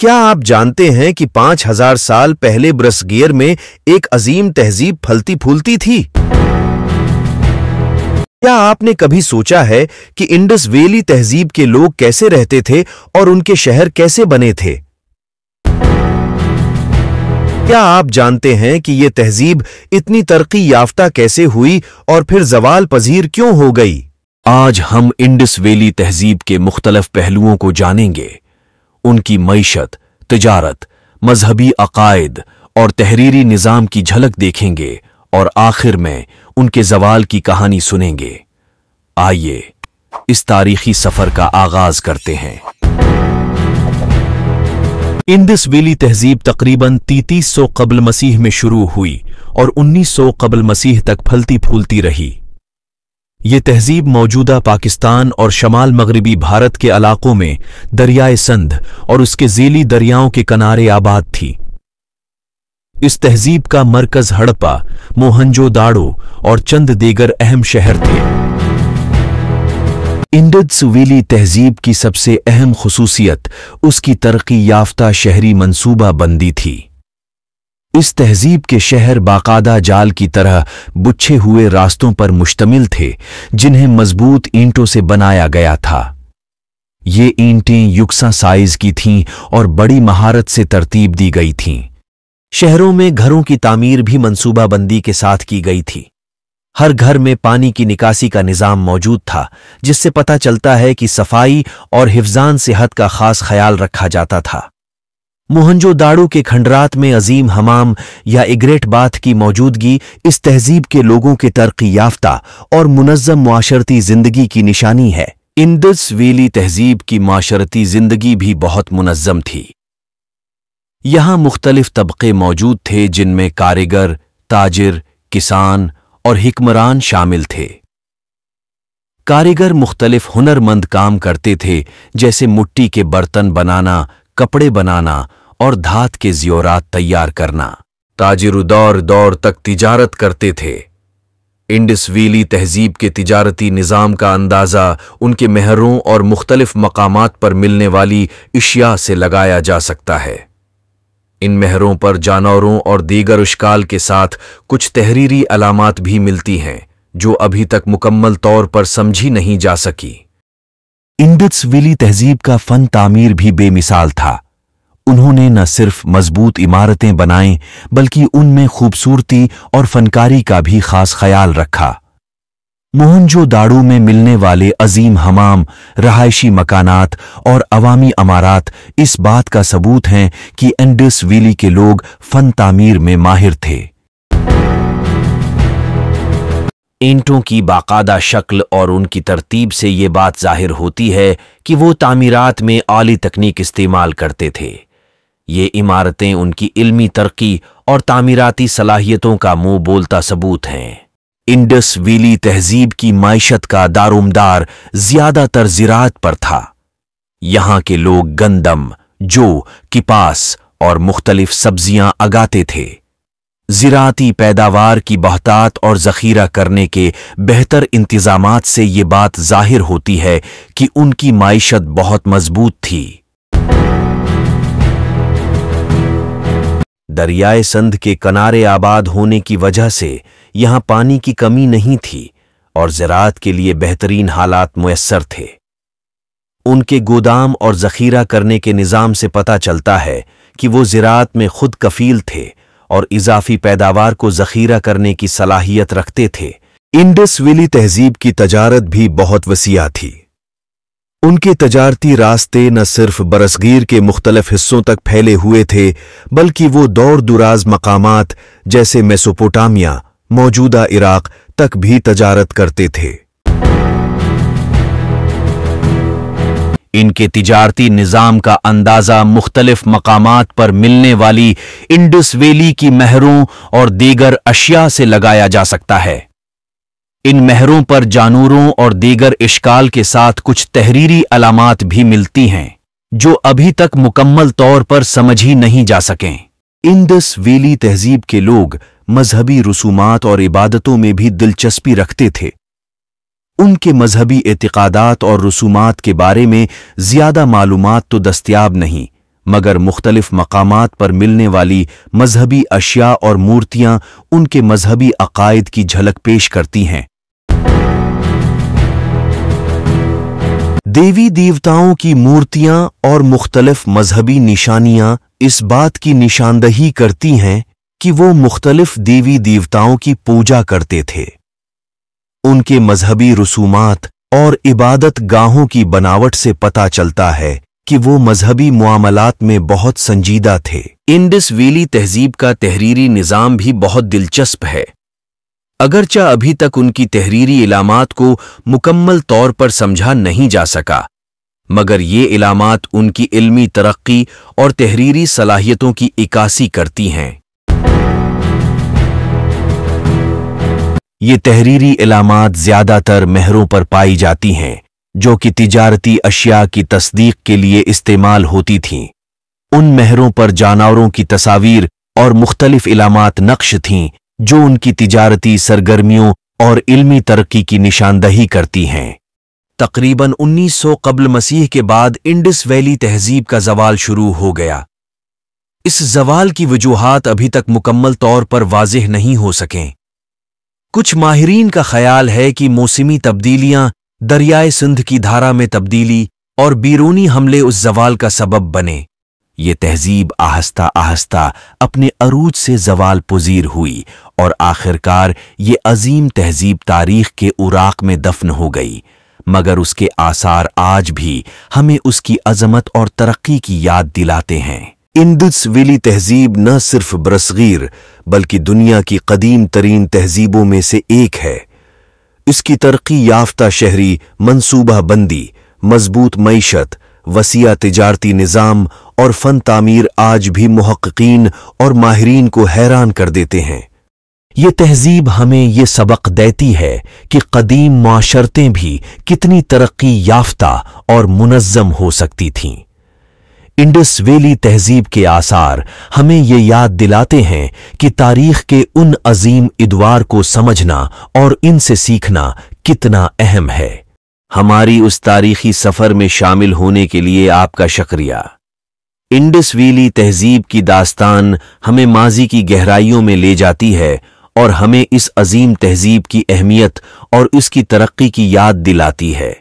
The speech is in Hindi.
क्या आप जानते हैं कि 5000 साल पहले ब्रसगियर में एक अजीम तहजीब फलती फूलती थी क्या आपने कभी सोचा है कि इंडस वेली तहजीब के लोग कैसे रहते थे और उनके शहर कैसे बने थे क्या आप जानते हैं कि ये तहजीब इतनी तरक्की याफ्ता कैसे हुई और फिर जवाल पजीर क्यों हो गई आज हम इंडस वेली तहजीब के मुख्तलफ पहलुओं को जानेंगे उनकी मीशत तजारत मजहबी अकायद और तहरीरी निज़ाम की झलक देखेंगे और आखिर में उनके जवाल की कहानी सुनेंगे आइए इस तारीखी सफर का आगाज करते हैं इंदस वेली तहजीब तकरीबन 3300 कबल मसीह में शुरू हुई और 1900 कबल मसीह तक फलती फूलती रही ये तहजीब मौजूदा पाकिस्तान और शमाल मगरबी भारत के इलाकों में दरियाए संध और उसके जीली दरियाओं के किनारे आबाद थी इस तहजीब का मरकज हड़प्पा मोहनजो दाड़ो और चंद देगर अहम शहर थे इंडद सुवीली तहजीब की सबसे अहम खसूसियत उसकी तरक्की याफ्ता शहरी मनसूबा बंदी थी इस तहजीब के शहर बाकायदा जाल की तरह बुच्छे हुए रास्तों पर मुश्तमिल थे जिन्हें मजबूत ईंटों से बनाया गया था ये ईंटें युक्सा साइज की थीं और बड़ी महारत से तरतीब दी गई थीं शहरों में घरों की तामीर भी मनसूबाबंदी के साथ की गई थी हर घर में पानी की निकासी का निज़ाम मौजूद था जिससे पता चलता है कि सफाई और हिफजान सेहत का खास ख्याल रखा जाता था मोहनजोदाड़ो के खंडरात में अजीम हमाम या इग्रेट बाथ की मौजूदगी इस तहजीब के लोगों के तरक्की याफ्ता और मुनज़म माशरती जिंदगी की निशानी है इंदस वेली तहजीब की माशरती जिंदगी भी बहुत मुनज़म थी यहां मुख्तलिफ तबके मौजूद थे जिनमें कारीगर ताजिर किसान और हिक्मरान शामिल थे कारीगर मुख्तलिफ हुनरमंद काम करते थे जैसे मुट्टी के बर्तन बनाना कपड़े बनाना और धात के जियोरात तैयार करना ताजिर दौर दौर तक तिजारत करते थे इंडस वीली तहजीब के तिजारती निज़ाम का अंदाज़ा उनके महरों और मुख्तलिफ मकाम पर मिलने वाली इशिया से लगाया जा सकता है इन महरों पर जानवरों और दीगर उश्काल के साथ कुछ तहरीरी अलामत भी मिलती हैं जो अभी तक मुकम्मल तौर पर समझी नहीं जा सकी इंडस तहजीब का फन तामीर भी बेमिसाल था उन्होंने न सिर्फ मजबूत इमारतें बनाएं बल्कि उनमें खूबसूरती और फनकारी का भी खास ख्याल रखा मोहनजो दाड़ू में मिलने वाले अजीम हमाम रहायशी मकानात और अवामी अमारात इस बात का सबूत हैं कि एंडस वीली के लोग फन तामीर में माहिर थे ईंटों की बाकायदा शक्ल और उनकी तरतीब से ये बात जाहिर होती है कि वो तामीरात में आली तकनीक इस्तेमाल करते थे ये इमारतें उनकी इल्मी तरक्की और तामीराती सलाहियतों का मुंह बोलता सबूत हैं इंडस वीली तहजीब की मायशत का दारोमदार ज्यादातर जिरात पर था यहाँ के लोग गंदम जो किपास और मुख्तलिफ सब्जियां अगाते थे जिराती पैदावार की बहतात और ज़खीरा करने के बेहतर इंतज़ाम से ये बात जाहिर होती है कि उनकी मायशत बहुत मजबूत थी दरियाए संध के किनारे आबाद होने की वजह से यहाँ पानी की कमी नहीं थी और ज़रात के लिए बेहतरीन हालात मयसर थे उनके गोदाम और जखीरा करने के निज़ाम से पता चलता है कि वो ज़रात में खुद कफील थे और इजाफी पैदावार को जखीरा करने की सलाहियत रखते थे इंडस वैली तहजीब की तजारत भी बहुत वसिया थी उनके तजारती रास्ते न सिर्फ बरसगीर के मुख्तलफ हिस्सों तक फैले हुए थे बल्कि वो दौर दुराज मकामात जैसे मेसोपोटामिया मौजूदा इराक तक भी तजारत करते थे इनके तजारती निज़ाम का अंदाज़ा मुख्तलिफ मकामात पर मिलने वाली इंडस वैली की महरों और दीगर अशिया से लगाया जा सकता है इन महरों पर जानूरों और दीगर इश्काल के साथ कुछ तहरीरी अलामत भी मिलती हैं जो अभी तक मुकम्मल तौर पर समझ ही नहीं जा सकें इंदस वेली तहजीब के लोग मजहबी रसूमात और इबादतों में भी दिलचस्पी रखते थे उनके मजहबी एतकदात और रसूमात के बारे में ज़्यादा मालूम तो दस्तियाब नहीं मगर मुख्तलिफ मकाम पर मिलने वाली मजहबी अशिया और मूर्तियाँ उनके मजहबी अकायद की झलक पेश करती हैं देवी देवताओं की मूर्तियां और मुख्तलिफ़ मजहबी निशानियां इस बात की निशानदही करती हैं कि वो मुख्तलिफ देवी देवताओं की पूजा करते थे उनके मजहबी रसूमात और इबादत गाहों की बनावट से पता चलता है कि वो मजहबी मामलात में बहुत संजीदा थे इंडस वेली तहजीब का तहरीरी निज़ाम भी बहुत दिलचस्प है अगरचा अभी तक उनकी तहरीरी इलामत को मुकम्मल तौर पर समझा नहीं जा सका मगर ये इलामात उनकी इल्मी तरक्की और तहरीरी सलाहियतों की इक्सी करती हैं ये तहरीरी इलामत ज़्यादातर मेहरों पर पाई जाती हैं जो कि तिजारती अशिया की तस्दीक के लिए इस्तेमाल होती थीं उन मेहरों पर जानवरों की तस्वीर और मुख्तलिफ इलामत नक्श थीं जो उनकी तिजारती सरगर्मियों और इल्मी तरक्की की निशानदही करती हैं तकरीबन 1900 कबल मसीह के बाद इंडस वैली तहजीब का जवाल शुरू हो गया इस जवाल की वजूहत अभी तक मुकम्मल तौर पर वाजह नहीं हो सकें कुछ माहरीन का ख्याल है कि मौसमी तब्दीलियां दरियाए सिंध की धारा में तब्दीली और बीरूनी हमले उस जवाल का सबब बने ये तहजीब आहस्ता आहस्ता अपने अरूज से जवाल पजीर हुई और आखिरकार ये अजीम तहजीब तारीख के उराक में दफन हो गई मगर उसके आसार आज भी हमें उसकी अजमत और तरक्की की याद दिलाते हैं इंदस विली तहजीब न सिर्फ ब्रसगीर बल्कि दुनिया की कदीम तरीन तहजीबों में से एक है इसकी तरक्की याफ्ता शहरी मनसूबा बंदी मजबूत मीशत वसिया तजारती निज़ाम और फ़न तामीर आज भी महक्कीन और माहरीन को हैरान कर देते हैं ये तहजीब हमें ये सबक देती है कि कदीम माशरतें भी कितनी तरक्की याफ्ता और मुनज़म हो सकती थीं इंडस वेली तहजीब के आसार हमें ये याद दिलाते हैं कि तारीख के उन अजीम इदवार को समझना और इनसे सीखना कितना अहम है हमारी उस तारीखी सफर में शामिल होने के लिए आपका शुक्रिया इंडस वीली तहजीब की दास्तान हमें माजी की गहराइयों में ले जाती है और हमें इस अजीम तहजीब की अहमियत और इसकी तरक्की की याद दिलाती है